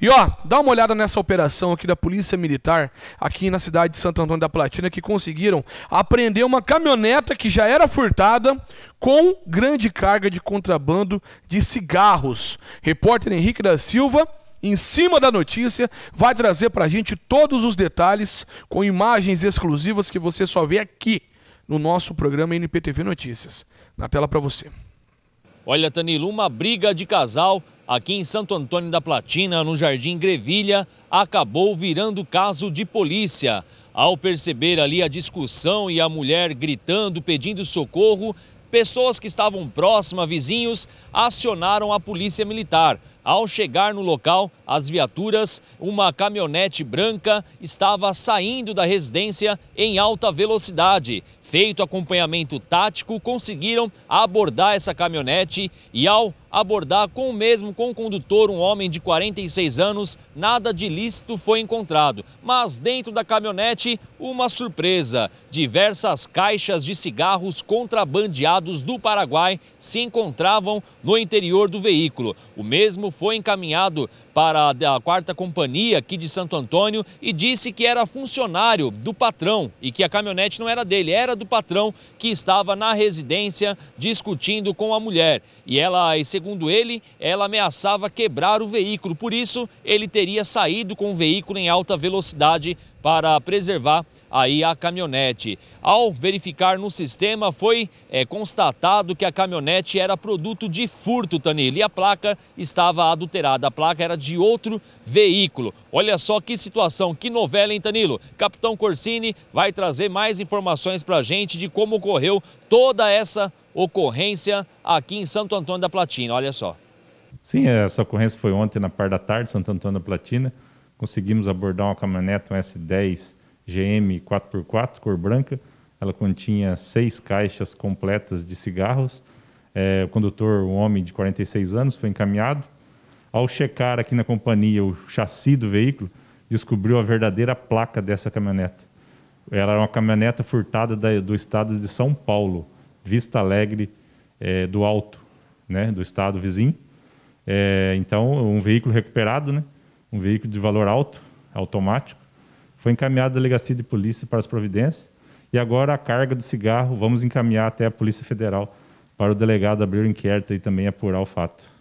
E ó, dá uma olhada nessa operação aqui da Polícia Militar, aqui na cidade de Santo Antônio da Platina, que conseguiram apreender uma caminhoneta que já era furtada com grande carga de contrabando de cigarros. Repórter Henrique da Silva em cima da notícia, vai trazer para a gente todos os detalhes com imagens exclusivas que você só vê aqui no nosso programa NPTV Notícias. Na tela para você. Olha, Tanilo, uma briga de casal aqui em Santo Antônio da Platina, no Jardim Grevilha, acabou virando caso de polícia. Ao perceber ali a discussão e a mulher gritando, pedindo socorro, pessoas que estavam próximas, vizinhos, acionaram a polícia militar. Ao chegar no local, as viaturas, uma caminhonete branca estava saindo da residência em alta velocidade. Feito acompanhamento tático, conseguiram abordar essa caminhonete e, ao abordar com o mesmo com o condutor, um homem de 46 anos, nada de lícito foi encontrado. Mas dentro da caminhonete, uma surpresa: diversas caixas de cigarros contrabandeados do Paraguai se encontravam no interior do veículo. O mesmo foi encaminhado para a quarta companhia aqui de Santo Antônio e disse que era funcionário do patrão e que a caminhonete não era dele, era do patrão que estava na residência discutindo com a mulher. E ela, e segundo ele, ela ameaçava quebrar o veículo, por isso ele teria saído com o veículo em alta velocidade para preservar aí a caminhonete. Ao verificar no sistema, foi é, constatado que a caminhonete era produto de furto, Tanil, e a placa estava adulterada. A placa era de outro veículo. Olha só que situação, que novela, hein, Danilo? Capitão Corsini vai trazer mais informações para a gente de como ocorreu toda essa ocorrência aqui em Santo Antônio da Platina. Olha só. Sim, essa ocorrência foi ontem na parte da tarde, Santo Antônio da Platina. Conseguimos abordar uma caminhonete, um S10 GM 4x4, cor branca. Ela continha seis caixas completas de cigarros. É, o condutor, um homem de 46 anos, foi encaminhado ao checar aqui na companhia o chassi do veículo, descobriu a verdadeira placa dessa caminhoneta. Ela era uma caminhoneta furtada da, do estado de São Paulo, Vista Alegre é, do Alto, né, do estado vizinho. É, então, um veículo recuperado, né, um veículo de valor alto, automático, foi encaminhado à delegacia de polícia para as providências. E agora a carga do cigarro vamos encaminhar até a Polícia Federal para o delegado abrir o inquérito e também apurar o fato.